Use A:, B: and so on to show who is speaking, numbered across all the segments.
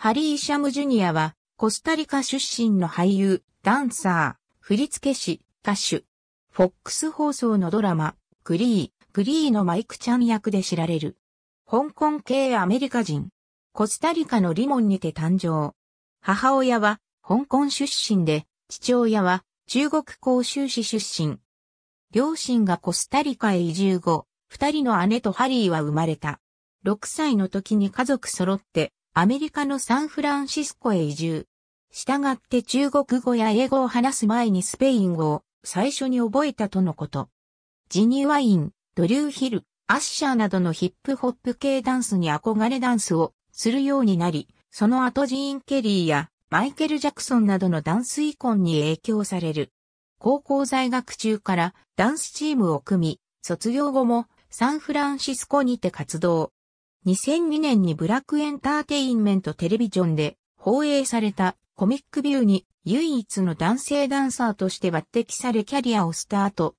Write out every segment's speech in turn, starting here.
A: ハリー・シャム・ジュニアは、コスタリカ出身の俳優、ダンサー、振付師、歌手。フォックス放送のドラマ、グリー、グリーのマイクちゃん役で知られる。香港系アメリカ人。コスタリカのリモンにて誕生。母親は、香港出身で、父親は、中国広州市出身。両親がコスタリカへ移住後、二人の姉とハリーは生まれた。6歳の時に家族揃ってアメリカのサンフランシスコへ移住。したがって中国語や英語を話す前にスペイン語を最初に覚えたとのこと。ジニワイン、ドリューヒル、アッシャーなどのヒップホップ系ダンスに憧れダンスをするようになり、その後ジーン・ケリーやマイケル・ジャクソンなどのダンスイコンに影響される。高校在学中からダンスチームを組み、卒業後もサンフランシスコにて活動。2002年にブラックエンターテインメントテレビジョンで放映されたコミックビューに唯一の男性ダンサーとして抜擢されキャリアをスタート。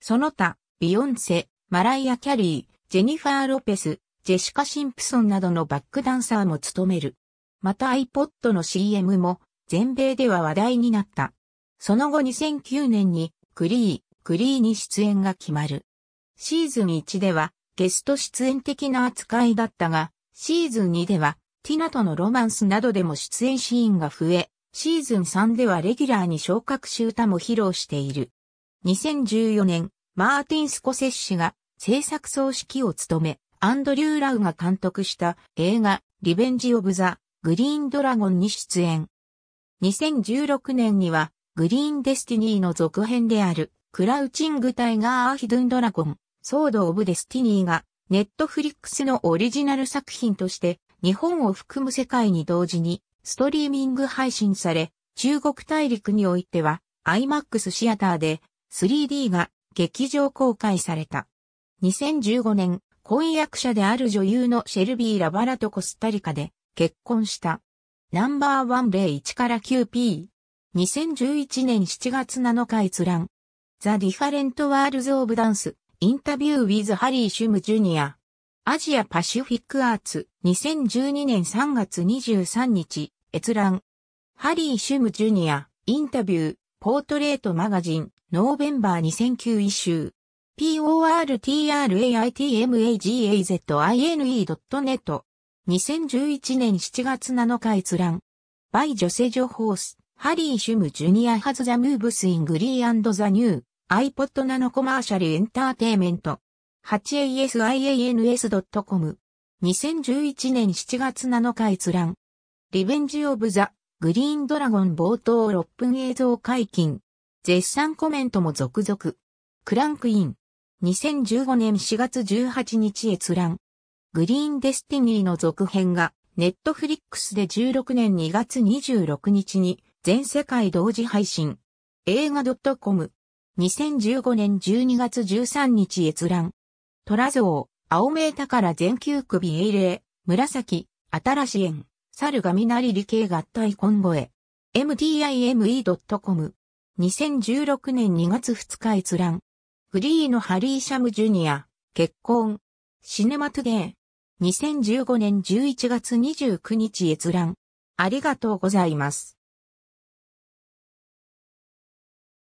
A: その他、ビヨンセ、マライア・キャリー、ジェニファー・ロペス、ジェシカ・シンプソンなどのバックダンサーも務める。また iPod の CM も全米では話題になった。その後2009年にクリー、クリーに出演が決まる。シーズン1ではゲスト出演的な扱いだったが、シーズン2では、ティナとのロマンスなどでも出演シーンが増え、シーズン3ではレギュラーに昇格し歌も披露している。2014年、マーティン・スコセッシが制作総指揮を務め、アンドリュー・ラウが監督した映画、リベンジ・オブ・ザ・グリーン・ドラゴンに出演。2016年には、グリーン・デスティニーの続編である、クラウチング・タイガー・アヒドゥン・ドラゴン、ソード・オブ・デスティニーが、ネットフリックスのオリジナル作品として、日本を含む世界に同時に、ストリーミング配信され、中国大陸においては、IMAX シアターで、3D が劇場公開された。2015年、婚約者である女優のシェルビー・ラバラとコスタリカで結婚した。ナンバーワンイ。1から 9P。2011年7月7日閲覧。ザ・ディファレント・ワールズ・オブ・ダンス。インタビュー・ w ウィ h ハリー・シュム・ジュニア。アジア・パシフィック・アーツ、2012年3月23日、閲覧。ハリー・シュム・ジュニア、インタビュー、ポートレート・マガジン、ノーベンバー2009イシ portraitmagazine.net 2011年7月7日閲覧。バイ女性ホース、ハリー・シュム・ジュニア・ハズ・ザ・ムーブス・イン・グリー・アンド・ザ・ニュー。iPod ナノコマーシャルエンターテイメント。8asians.com。2011年7月7日閲覧。リベンジオブザ・グリーンドラゴン冒頭6分映像解禁。絶賛コメントも続々。クランクイン。2015年4月18日閲覧。グリーンデスティニーの続編が、ネットフリックスで16年2月26日に全世界同時配信。映画 .com 2015年12月13日閲覧。虎像、青目宝全球首英霊、紫、新し縁、猿がみなり理系合体今後へ。mdime.com。2016年2月2日閲覧。フリーのハリー・シャム・ジュニア、結婚。シネマトゥデー。2015年11月29日閲覧。ありがとうございます。